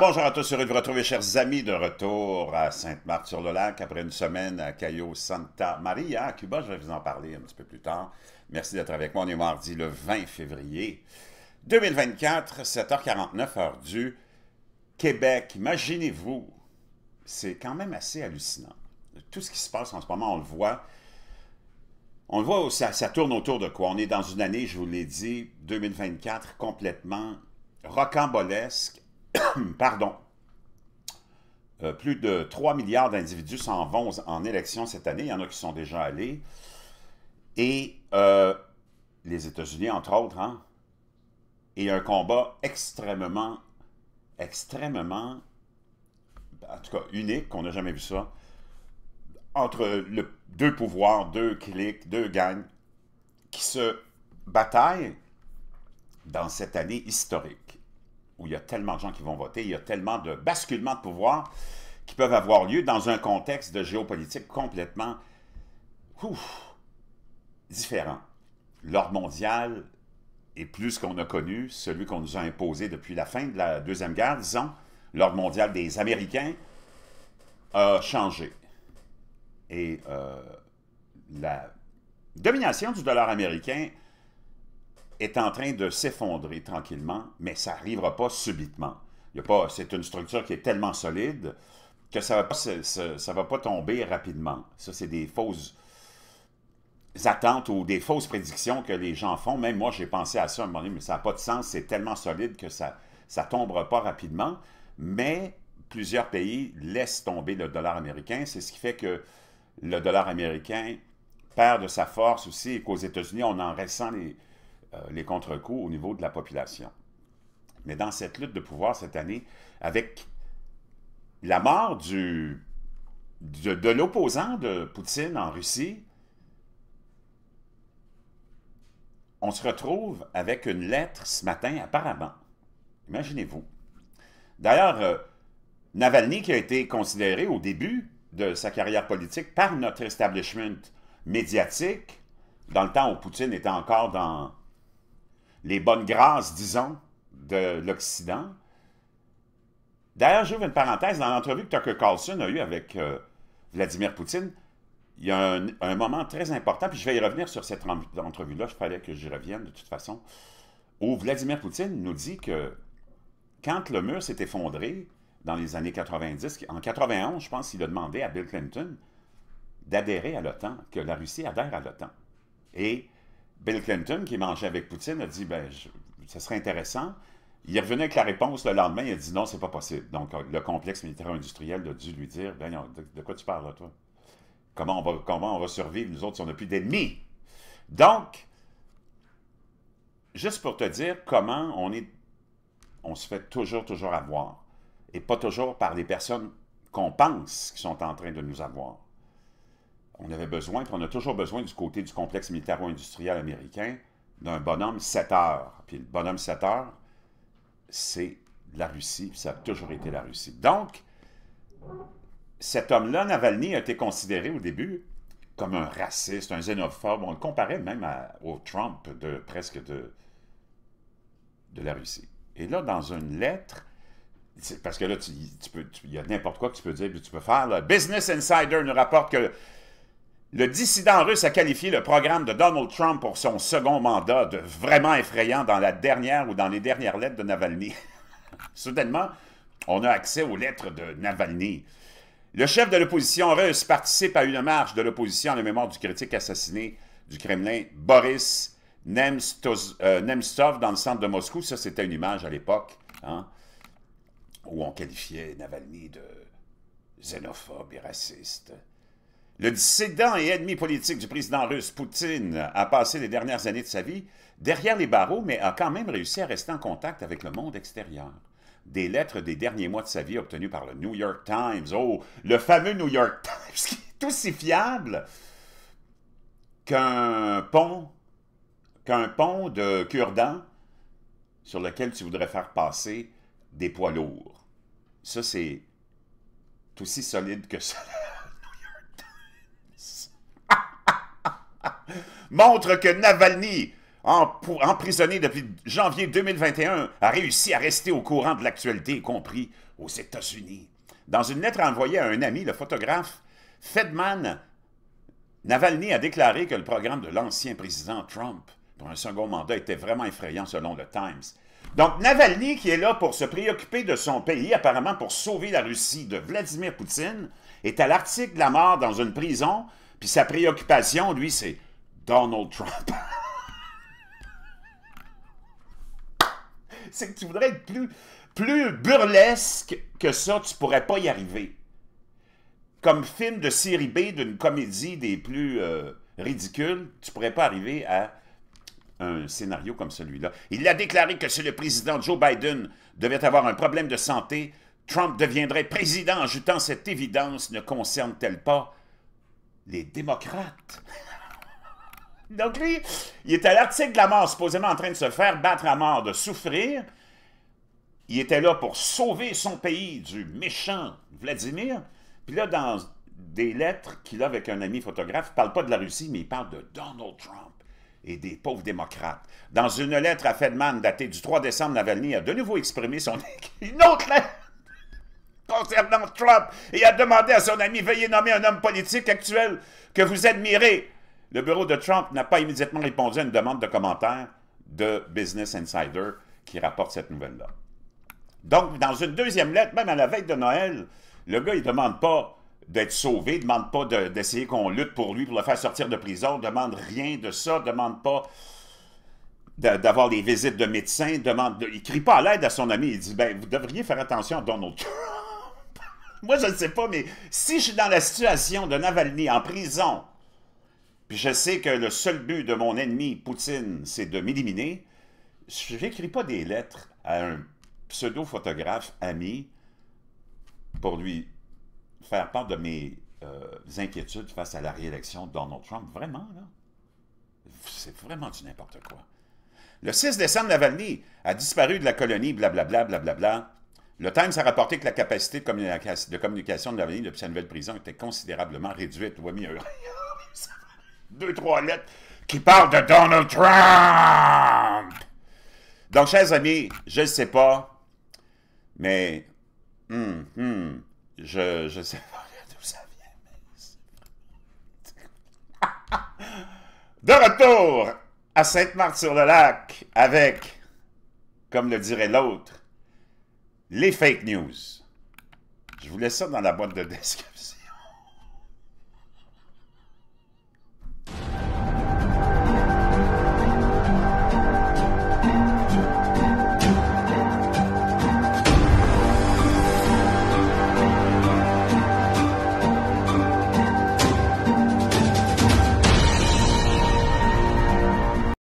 bonjour à tous, heureux de vous retrouver, chers amis, de retour à Sainte-Marthe-sur-le-Lac après une semaine à Cayo Santa Maria, à Cuba. Je vais vous en parler un petit peu plus tard. Merci d'être avec moi. On est mardi le 20 février 2024, 7h49, heure du Québec. Imaginez-vous, c'est quand même assez hallucinant. Tout ce qui se passe en ce moment, on le voit. On le voit, ça, ça tourne autour de quoi? On est dans une année, je vous l'ai dit, 2024, complètement rocambolesque, pardon, euh, plus de 3 milliards d'individus s'en vont en élection cette année. Il y en a qui sont déjà allés. Et euh, les États-Unis, entre autres, hein. et un combat extrêmement, extrêmement, en tout cas unique, qu'on n'a jamais vu ça, entre deux pouvoirs, deux cliques, deux gangs, qui se bataillent dans cette année historique où il y a tellement de gens qui vont voter, il y a tellement de basculements de pouvoir qui peuvent avoir lieu dans un contexte de géopolitique complètement différent. L'ordre mondial est plus qu'on a connu, celui qu'on nous a imposé depuis la fin de la Deuxième Guerre, disons. L'ordre mondial des Américains a changé. Et euh, la domination du dollar américain est en train de s'effondrer tranquillement, mais ça n'arrivera pas subitement. Il pas, c'est une structure qui est tellement solide que ça ne va, pas, va pas tomber rapidement. Ça, c'est des fausses attentes ou des fausses prédictions que les gens font. Même moi, j'ai pensé à ça à un moment donné, mais ça n'a pas de sens. C'est tellement solide que ça ne tombera pas rapidement. Mais plusieurs pays laissent tomber le dollar américain. C'est ce qui fait que le dollar américain perd de sa force aussi et qu'aux États-Unis, on en ressent les, euh, les contre-coups au niveau de la population. Mais dans cette lutte de pouvoir cette année, avec la mort de, l'opposant de Poutine en Russie, on se retrouve avec une lettre ce matin, apparemment. Imaginez-vous. D'ailleurs, euh, Navalny, qui a été considéré au début de sa carrière politique par notre establishment médiatique, dans le temps où Poutine était encore dans les bonnes grâces, disons, de l'Occident. D'ailleurs, j'ouvre une parenthèse, dans l'entrevue que Tucker Carlson a eue avec euh, Vladimir Poutine, il y a un, moment très important, puis je vais y revenir sur cette entrevue-là, je fallait que j'y revienne de toute façon, où Vladimir Poutine nous dit que quand le mur s'est effondré dans les années 90, en 91, je pense qu'il a demandé à Bill Clinton d'adhérer à l'OTAN, que la Russie adhère à l'OTAN. Et Bill Clinton, qui mangeait avec Poutine, a dit ben, ça serait intéressant. Il revenait avec la réponse le lendemain, il a dit non, c'est pas possible. Donc, euh, le complexe militaire-industriel a dû lui dire ben, de, quoi tu parles, toi comment on, va, comment on va survivre, nous autres, si on n'a plus d'ennemis Donc, juste pour te dire comment on est. On se fait toujours, toujours avoir. Et pas toujours par les personnes qu'on pense qui sont en train de nous avoir on avait besoin, puis on a toujours besoin du côté du complexe militaro-industriel américain, d'un bonhomme 7 heures. Puis le bonhomme 7 heures, c'est la Russie, ça a toujours été la Russie. Donc, cet homme-là, Navalny, a été considéré au début comme un raciste, un xénophobe. On le comparait même au Trump de presque de, de la Russie. Et là, dans une lettre, parce que là, tu, tu peux, il y a n'importe quoi que tu peux dire, puis tu peux faire. Business Insider nous rapporte que le dissident russe a qualifié le programme de Donald Trump pour son second mandat de vraiment effrayant dans la dernière ou dans les dernières lettres de Navalny. Soudainement, on a accès aux lettres de Navalny. Le chef de l'opposition russe participe à une marche de l'opposition en la mémoire du critique assassiné du Kremlin, Boris euh, Nemtsov, dans le centre de Moscou. Ça, c'était une image à l'époque hein, où on qualifiait Navalny de xénophobe et raciste. Le dissident et ennemi politique du président russe Poutine a passé les dernières années de sa vie derrière les barreaux, mais a quand même réussi à rester en contact avec le monde extérieur. Des lettres des derniers mois de sa vie obtenues par le New York Times, oh, le fameux New York Times, qui est aussi fiable qu'un pont, qu'un pont de cure dents sur lequel tu voudrais faire passer des poids lourds. Ça, c'est aussi solide que cela. montre que Navalny, emprisonné depuis janvier 2021, a réussi à rester au courant de l'actualité, y compris aux États-Unis. Dans une lettre envoyée à un ami, le photographe Fedman, Navalny a déclaré que le programme de l'ancien président Trump pour un second mandat était vraiment effrayant selon le Times. Donc Navalny, qui est là pour se préoccuper de son pays, apparemment pour sauver la Russie de Vladimir Poutine, est à l'article de la mort dans une prison, puis sa préoccupation, lui, c'est Donald Trump. c'est que tu voudrais être plus, burlesque que ça, tu pourrais pas y arriver. Comme film de série B d'une comédie des plus euh, ridicules, tu pourrais pas arriver à un scénario comme celui-là. Il a déclaré que si le président Joe Biden devait avoir un problème de santé, Trump deviendrait président, ajoutant cette évidence ne concerne-t-elle pas les démocrates? Donc lui, il était à l'article de la mort, supposément en train de se faire battre à mort, de souffrir. Il était là pour sauver son pays du méchant Vladimir. Puis là, dans des lettres qu'il a avec un ami photographe, il ne parle pas de la Russie, mais il parle de Donald Trump et des pauvres démocrates. Dans une lettre à Fedman datée du 3 décembre, Navalny a de nouveau exprimé son... une autre lettre concernant Trump et a demandé à son ami « Veuillez nommer un homme politique actuel que vous admirez. » Le bureau de Trump n'a pas immédiatement répondu à une demande de commentaire de Business Insider qui rapporte cette nouvelle-là. Donc, dans une deuxième lettre, même à la veille de Noël, le gars, il ne demande pas d'être sauvé, ne demande pas d'essayer qu'on lutte pour lui, pour le faire sortir de prison, ne demande rien de ça, ne demande pas d'avoir des visites de médecins, demande il crie pas à l'aide à son ami, il dit ben vous devriez faire attention à Donald Trump. Moi je ne sais pas mais si je suis dans la situation de Navalny en prison puis je sais que le seul but de mon ennemi, Poutine, c'est de m'éliminer, je n'écris pas des lettres à un pseudo-photographe ami pour lui faire part de mes euh, inquiétudes face à la réélection de Donald Trump. Vraiment, là. C'est vraiment du n'importe quoi. Le 6 décembre, Navalny a disparu de la colonie, blablabla, blablabla. Le Times a rapporté que la capacité de, communication de Navalny depuis sa nouvelle prison était considérablement réduite. mieux deux, trois lettres qui parlent de Donald Trump. Donc, chers amis, je ne sais pas, mais hum, hum, je ne sais pas ça vient. de retour à Sainte-Marthe-sur-le-Lac avec, comme le dirait l'autre, les fake news. Je vous laisse ça dans la boîte de description.